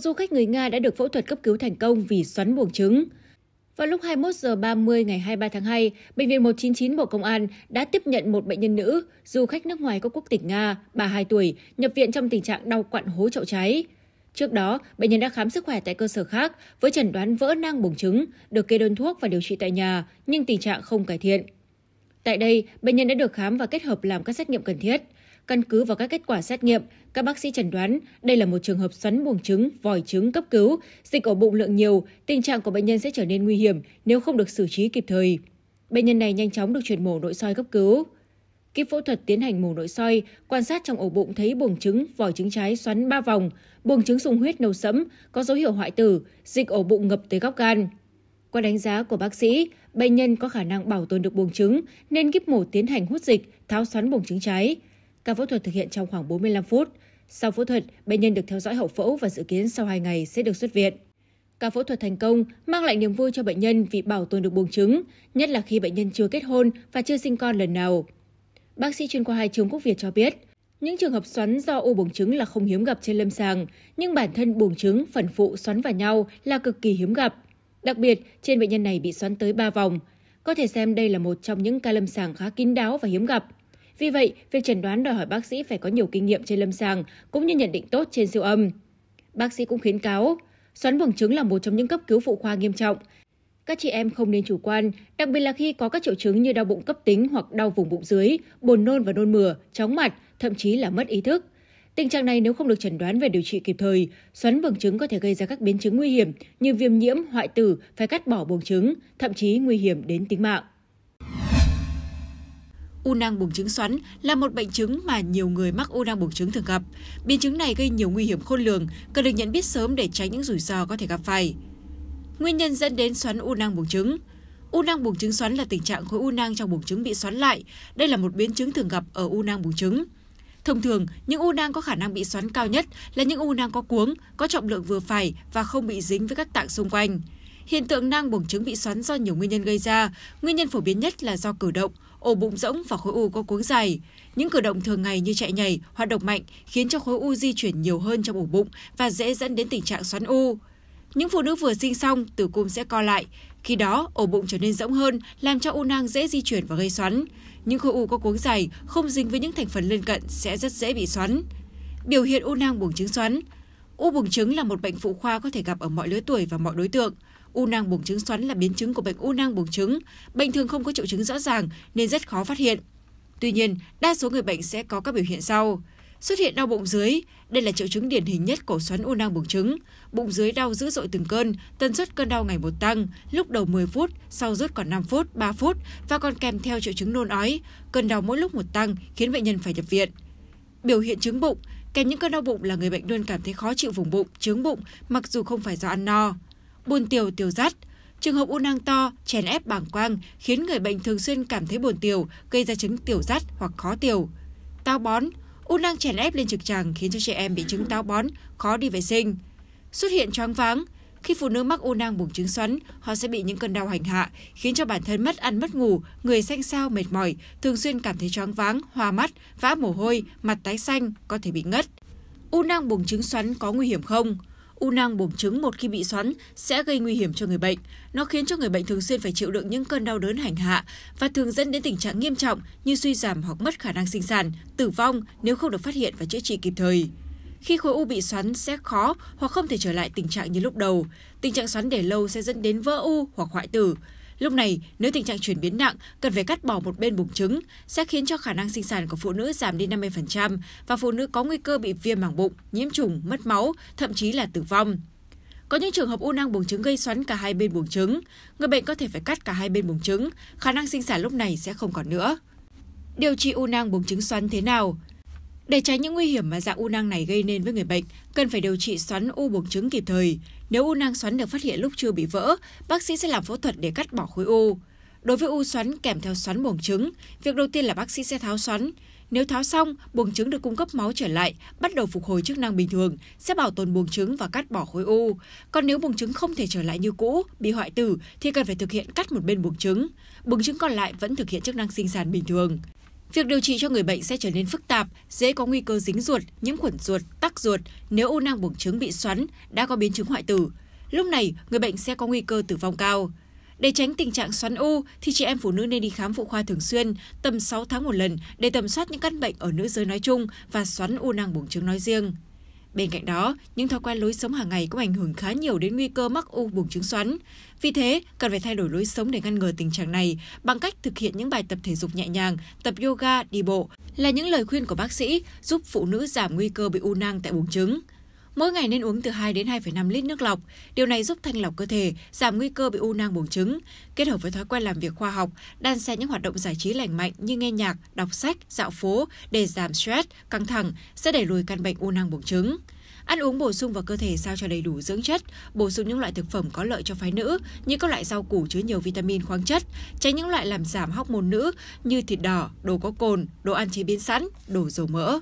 du khách người Nga đã được phẫu thuật cấp cứu thành công vì xoắn buồng trứng. Vào lúc 21 giờ 30 ngày 23 tháng 2, Bệnh viện 199 Bộ Công an đã tiếp nhận một bệnh nhân nữ, du khách nước ngoài có quốc tịch Nga, 32 tuổi, nhập viện trong tình trạng đau quặn hố chậu cháy. Trước đó, bệnh nhân đã khám sức khỏe tại cơ sở khác với chẩn đoán vỡ nang buồng trứng, được kê đơn thuốc và điều trị tại nhà, nhưng tình trạng không cải thiện. Tại đây, bệnh nhân đã được khám và kết hợp làm các xét nghiệm cần thiết. Căn cứ vào các kết quả xét nghiệm, các bác sĩ chẩn đoán đây là một trường hợp xoắn buồng trứng, vòi trứng cấp cứu, dịch ở bụng lượng nhiều, tình trạng của bệnh nhân sẽ trở nên nguy hiểm nếu không được xử trí kịp thời. Bệnh nhân này nhanh chóng được chuyển mổ nội soi cấp cứu. Kíp phẫu thuật tiến hành mổ nội soi, quan sát trong ổ bụng thấy buồng trứng, vòi trứng trái xoắn 3 vòng, buồng trứng sung huyết nâu sẫm, có dấu hiệu hoại tử, dịch ổ bụng ngập tới góc gan. Qua đánh giá của bác sĩ, bệnh nhân có khả năng bảo tồn được buồng trứng nên kíp mổ tiến hành hút dịch, tháo xoắn buồng trứng trái. Ca phẫu thuật thực hiện trong khoảng 45 phút. Sau phẫu thuật, bệnh nhân được theo dõi hậu phẫu và dự kiến sau 2 ngày sẽ được xuất viện. Ca phẫu thuật thành công mang lại niềm vui cho bệnh nhân vì bảo tồn được buồng trứng, nhất là khi bệnh nhân chưa kết hôn và chưa sinh con lần nào. Bác sĩ chuyên khoa hai trường Quốc Việt cho biết, những trường hợp xoắn do u buồng trứng là không hiếm gặp trên lâm sàng, nhưng bản thân buồng trứng, phần phụ xoắn vào nhau là cực kỳ hiếm gặp. Đặc biệt, trên bệnh nhân này bị xoắn tới 3 vòng. Có thể xem đây là một trong những ca lâm sàng khá kín đáo và hiếm gặp. Vì vậy, việc chẩn đoán đòi hỏi bác sĩ phải có nhiều kinh nghiệm trên lâm sàng cũng như nhận định tốt trên siêu âm. Bác sĩ cũng khuyến cáo, xoắn buồng trứng là một trong những cấp cứu phụ khoa nghiêm trọng. Các chị em không nên chủ quan, đặc biệt là khi có các triệu chứng như đau bụng cấp tính hoặc đau vùng bụng dưới, buồn nôn và nôn mửa, chóng mặt, thậm chí là mất ý thức. Tình trạng này nếu không được chẩn đoán và điều trị kịp thời, xoắn buồng trứng có thể gây ra các biến chứng nguy hiểm như viêm nhiễm, hoại tử, phải cắt bỏ buồng trứng, thậm chí nguy hiểm đến tính mạng. U nang buồng trứng xoắn là một bệnh chứng mà nhiều người mắc u nang buồng trứng thường gặp. Biến chứng này gây nhiều nguy hiểm khôn lường, cần được nhận biết sớm để tránh những rủi ro có thể gặp phải. Nguyên nhân dẫn đến xoắn u nang buồng trứng U nang buồng trứng xoắn là tình trạng khối u nang trong buồng trứng bị xoắn lại. Đây là một biến chứng thường gặp ở u nang buồng trứng. Thông thường, những u nang có khả năng bị xoắn cao nhất là những u nang có cuống, có trọng lượng vừa phải và không bị dính với các tạng xung quanh. Hiện tượng nang buồng trứng bị xoắn do nhiều nguyên nhân gây ra, nguyên nhân phổ biến nhất là do cử động, ổ bụng rỗng và khối u có cuống dài. Những cử động thường ngày như chạy nhảy, hoạt động mạnh khiến cho khối u di chuyển nhiều hơn trong ổ bụng và dễ dẫn đến tình trạng xoắn u. Những phụ nữ vừa sinh xong, tử cung sẽ co lại. Khi đó, ổ bụng trở nên rỗng hơn, làm cho u nang dễ di chuyển và gây xoắn. Những khối u có cuống dày, không dính với những thành phần lân cận sẽ rất dễ bị xoắn. Biểu hiện u nang buồng trứng xoắn U buồng trứng là một bệnh phụ khoa có thể gặp ở mọi lứa tuổi và mọi đối tượng. U nang buồng trứng xoắn là biến chứng của bệnh u nang buồng trứng. Bệnh thường không có triệu chứng rõ ràng nên rất khó phát hiện. Tuy nhiên, đa số người bệnh sẽ có các biểu hiện sau. Xuất hiện đau bụng dưới, đây là triệu chứng điển hình nhất của xoắn u nang buồng trứng. Bụng dưới đau dữ dội từng cơn, tần suất cơn đau ngày một tăng, lúc đầu 10 phút, sau rút còn 5 phút, 3 phút và còn kèm theo triệu chứng nôn ói. Cơn đau mỗi lúc một tăng khiến bệnh nhân phải nhập viện. Biểu hiện chứng bụng Kèm những cơn đau bụng là người bệnh luôn cảm thấy khó chịu vùng bụng, trướng bụng, mặc dù không phải do ăn no buồn tiểu tiểu rắt. Trường hợp u nang to, chèn ép bảng quang khiến người bệnh thường xuyên cảm thấy buồn tiểu, gây ra chứng tiểu rắt hoặc khó tiểu. Táo bón, u nang chèn ép lên trực tràng khiến cho trẻ em bị chứng táo bón, khó đi vệ sinh. Xuất hiện choáng váng, khi phụ nữ mắc u nang buồng trứng xoắn, họ sẽ bị những cơn đau hành hạ, khiến cho bản thân mất ăn mất ngủ, người xanh xao mệt mỏi, thường xuyên cảm thấy choáng váng, hoa mắt, vã mồ hôi, mặt tái xanh, có thể bị ngất. U nang buồng trứng xoắn có nguy hiểm không? U nang buồng trứng một khi bị xoắn sẽ gây nguy hiểm cho người bệnh. Nó khiến cho người bệnh thường xuyên phải chịu đựng những cơn đau đớn hành hạ và thường dẫn đến tình trạng nghiêm trọng như suy giảm hoặc mất khả năng sinh sản, tử vong nếu không được phát hiện và chữa trị kịp thời. Khi khối u bị xoắn sẽ khó hoặc không thể trở lại tình trạng như lúc đầu. Tình trạng xoắn để lâu sẽ dẫn đến vỡ u hoặc hoại tử. Lúc này, nếu tình trạng chuyển biến nặng, cần phải cắt bỏ một bên buồng trứng, sẽ khiến cho khả năng sinh sản của phụ nữ giảm đi 50% và phụ nữ có nguy cơ bị viêm màng bụng, nhiễm trùng, mất máu, thậm chí là tử vong. Có những trường hợp u nang buồng trứng gây xoắn cả hai bên buồng trứng, người bệnh có thể phải cắt cả hai bên buồng trứng, khả năng sinh sản lúc này sẽ không còn nữa. Điều trị u nang buồng trứng xoắn thế nào? Để tránh những nguy hiểm mà dạng u nang này gây nên với người bệnh, cần phải điều trị xoắn u buồng trứng kịp thời. Nếu u nang xoắn được phát hiện lúc chưa bị vỡ, bác sĩ sẽ làm phẫu thuật để cắt bỏ khối u. Đối với u xoắn kèm theo xoắn buồng trứng, việc đầu tiên là bác sĩ sẽ tháo xoắn. Nếu tháo xong, buồng trứng được cung cấp máu trở lại, bắt đầu phục hồi chức năng bình thường, sẽ bảo tồn buồng trứng và cắt bỏ khối u. Còn nếu buồng trứng không thể trở lại như cũ, bị hoại tử thì cần phải thực hiện cắt một bên buồng trứng. Buồng trứng còn lại vẫn thực hiện chức năng sinh sản bình thường. Việc điều trị cho người bệnh sẽ trở nên phức tạp, dễ có nguy cơ dính ruột, nhiễm khuẩn ruột, tắc ruột nếu u nang buồng trứng bị xoắn, đã có biến chứng hoại tử. Lúc này, người bệnh sẽ có nguy cơ tử vong cao. Để tránh tình trạng xoắn u thì chị em phụ nữ nên đi khám phụ khoa thường xuyên, tầm 6 tháng một lần để tầm soát những căn bệnh ở nữ giới nói chung và xoắn u nang buồng trứng nói riêng. Bên cạnh đó, những thói quen lối sống hàng ngày cũng ảnh hưởng khá nhiều đến nguy cơ mắc u buồng trứng xoắn. Vì thế, cần phải thay đổi lối sống để ngăn ngừa tình trạng này bằng cách thực hiện những bài tập thể dục nhẹ nhàng, tập yoga, đi bộ là những lời khuyên của bác sĩ giúp phụ nữ giảm nguy cơ bị u nang tại buồng trứng. Mỗi ngày nên uống từ 2 đến 2,5 lít nước lọc. Điều này giúp thanh lọc cơ thể, giảm nguy cơ bị u nang buồng trứng. Kết hợp với thói quen làm việc khoa học, đan xen những hoạt động giải trí lành mạnh như nghe nhạc, đọc sách, dạo phố để giảm stress, căng thẳng sẽ đẩy lùi căn bệnh u nang buồng trứng. Ăn uống bổ sung vào cơ thể sao cho đầy đủ dưỡng chất, bổ sung những loại thực phẩm có lợi cho phái nữ như các loại rau củ chứa nhiều vitamin khoáng chất, tránh những loại làm giảm hóc môn nữ như thịt đỏ, đồ có cồn, đồ ăn chế biến sẵn, đồ dầu mỡ.